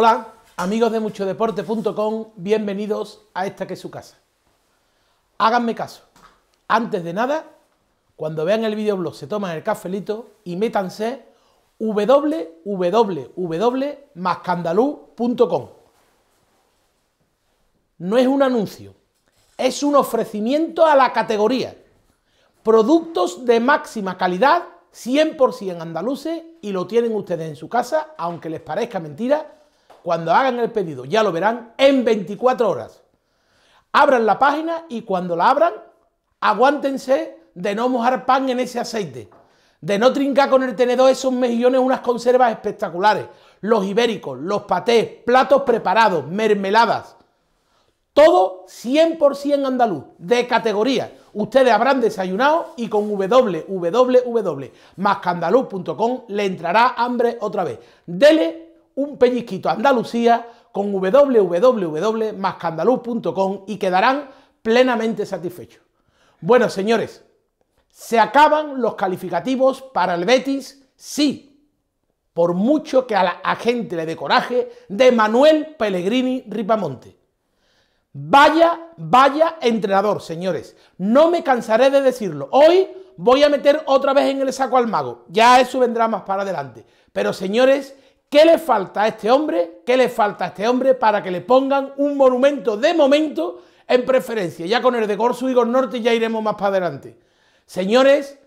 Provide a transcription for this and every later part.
Hola, amigos de muchodeporte.com, bienvenidos a esta que es su casa. Háganme caso. Antes de nada, cuando vean el videoblog, se toman el cafelito y métanse www.mascandalú.com. No es un anuncio, es un ofrecimiento a la categoría. Productos de máxima calidad, 100% andaluces, y lo tienen ustedes en su casa, aunque les parezca mentira, cuando hagan el pedido, ya lo verán en 24 horas. Abran la página y cuando la abran, aguántense de no mojar pan en ese aceite, de no trincar con el tenedor esos mejillones, unas conservas espectaculares, los ibéricos, los patés, platos preparados, mermeladas. Todo 100% andaluz, de categoría. Ustedes habrán desayunado y con www.mascandaluz.com le entrará hambre otra vez. Dele un pellizquito Andalucía con www.mascandaluz.com y quedarán plenamente satisfechos. Bueno, señores, ¿se acaban los calificativos para el Betis? Sí, por mucho que a la gente le dé coraje de Manuel Pellegrini Ripamonte. Vaya, vaya entrenador, señores. No me cansaré de decirlo. Hoy voy a meter otra vez en el saco al mago. Ya eso vendrá más para adelante. Pero, señores, ¿Qué le falta a este hombre? ¿Qué le falta a este hombre para que le pongan un monumento de momento en preferencia? Ya con el de Gorsu y con Norte ya iremos más para adelante. Señores,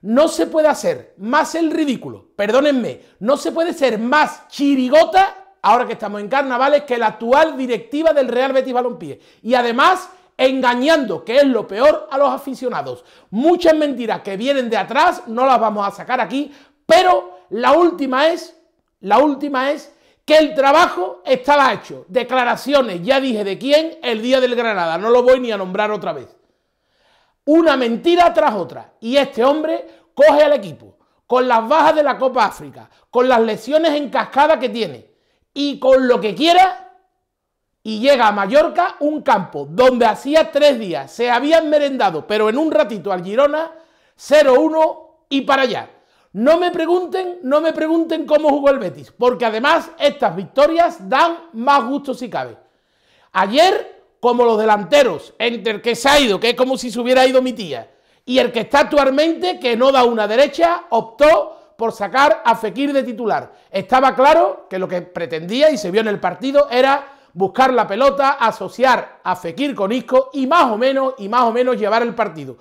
no se puede hacer más el ridículo, perdónenme, no se puede ser más chirigota, ahora que estamos en carnavales, que la actual directiva del Real Betis Balompié. Y además engañando, que es lo peor, a los aficionados. Muchas mentiras que vienen de atrás, no las vamos a sacar aquí, pero la última es la última es que el trabajo estaba hecho. Declaraciones, ya dije de quién, el día del Granada. No lo voy ni a nombrar otra vez. Una mentira tras otra. Y este hombre coge al equipo con las bajas de la Copa África, con las lesiones en cascada que tiene y con lo que quiera. Y llega a Mallorca un campo donde hacía tres días se habían merendado, pero en un ratito al Girona, 0-1 y para allá. No me pregunten, no me pregunten cómo jugó el Betis, porque además estas victorias dan más gusto si cabe. Ayer, como los delanteros, entre el que se ha ido, que es como si se hubiera ido mi tía, y el que está actualmente, que no da una derecha, optó por sacar a Fekir de titular. Estaba claro que lo que pretendía y se vio en el partido era buscar la pelota, asociar a Fekir con Isco y más o menos, y más o menos llevar el partido.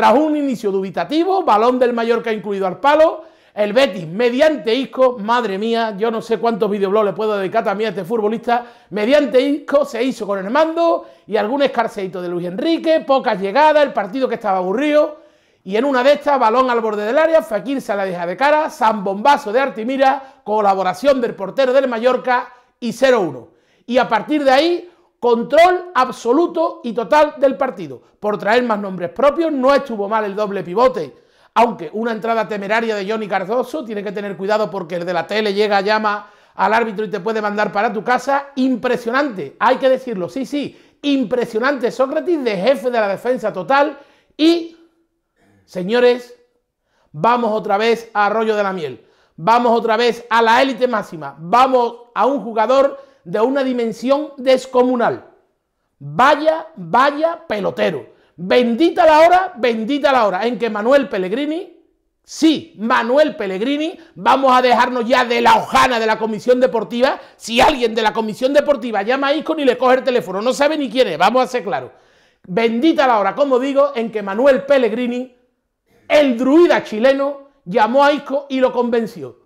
Tras un inicio dubitativo, balón del Mallorca incluido al palo, el Betis mediante Isco, madre mía, yo no sé cuántos videoblogs le puedo dedicar también a este futbolista, mediante Isco se hizo con el mando y algún escarceito de Luis Enrique, pocas llegadas, el partido que estaba aburrido y en una de estas, balón al borde del área, Faquir se la deja de cara, bombazo de Artimira, colaboración del portero del Mallorca y 0-1. Y a partir de ahí, Control absoluto y total del partido. Por traer más nombres propios, no estuvo mal el doble pivote. Aunque una entrada temeraria de Johnny Cardoso tiene que tener cuidado porque el de la tele llega, llama al árbitro y te puede mandar para tu casa. Impresionante, hay que decirlo, sí, sí. Impresionante Sócrates de jefe de la defensa total. Y, señores, vamos otra vez a Arroyo de la Miel. Vamos otra vez a la élite máxima. Vamos a un jugador de una dimensión descomunal. Vaya, vaya pelotero. Bendita la hora, bendita la hora en que Manuel Pellegrini, sí, Manuel Pellegrini, vamos a dejarnos ya de la hojana de la comisión deportiva. Si alguien de la comisión deportiva llama a Isco ni le coge el teléfono, no sabe ni quién es, vamos a ser claros. Bendita la hora, como digo, en que Manuel Pellegrini, el druida chileno, llamó a Isco y lo convenció.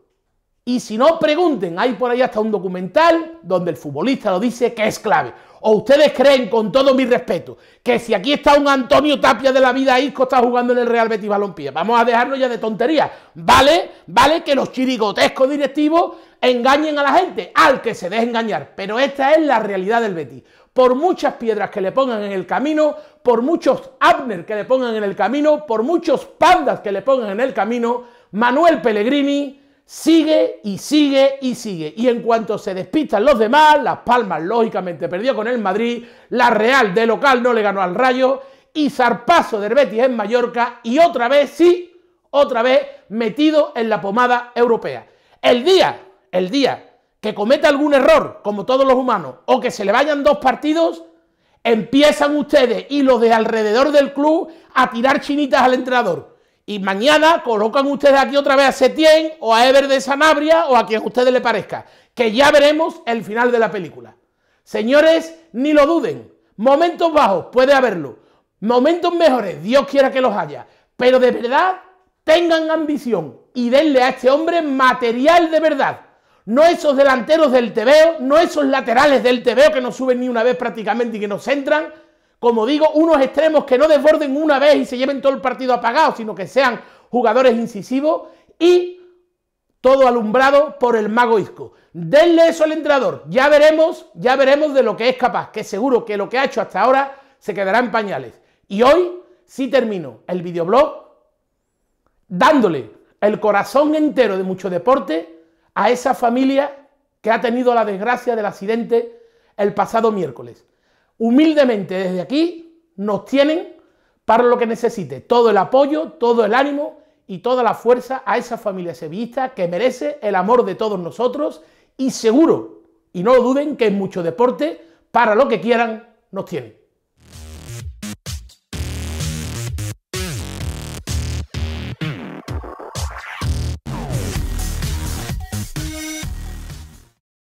Y si no, pregunten, hay por ahí hasta un documental donde el futbolista lo dice que es clave. ¿O ustedes creen, con todo mi respeto, que si aquí está un Antonio Tapia de la vida Isco está jugando en el Real Betis Balompié? Vamos a dejarlo ya de tonterías. Vale, vale que los chirigotescos directivos engañen a la gente, al que se deje engañar. Pero esta es la realidad del Betis. Por muchas piedras que le pongan en el camino, por muchos Abner que le pongan en el camino, por muchos pandas que le pongan en el camino, Manuel Pellegrini sigue y sigue y sigue. Y en cuanto se despistan los demás, Las Palmas lógicamente perdió con el Madrid, la Real de local no le ganó al Rayo y zarpazo de Betis en Mallorca y otra vez, sí, otra vez metido en la pomada europea. El día, el día que cometa algún error, como todos los humanos, o que se le vayan dos partidos, empiezan ustedes y los de alrededor del club a tirar chinitas al entrenador y mañana colocan ustedes aquí otra vez a Setién o a Ever de Sanabria o a quien a ustedes le parezca, que ya veremos el final de la película. Señores, ni lo duden. Momentos bajos, puede haberlo. Momentos mejores, Dios quiera que los haya. Pero de verdad, tengan ambición y denle a este hombre material de verdad. No esos delanteros del TVO, no esos laterales del TVO que no suben ni una vez prácticamente y que nos centran como digo, unos extremos que no desborden una vez y se lleven todo el partido apagado, sino que sean jugadores incisivos y todo alumbrado por el mago Isco. Denle eso al entrenador, ya veremos, ya veremos de lo que es capaz, que seguro que lo que ha hecho hasta ahora se quedará en pañales. Y hoy sí termino el videoblog dándole el corazón entero de mucho deporte a esa familia que ha tenido la desgracia del accidente el pasado miércoles humildemente desde aquí nos tienen para lo que necesite, todo el apoyo, todo el ánimo y toda la fuerza a esa familia sevillista que merece el amor de todos nosotros y seguro, y no duden, que en mucho deporte, para lo que quieran, nos tienen.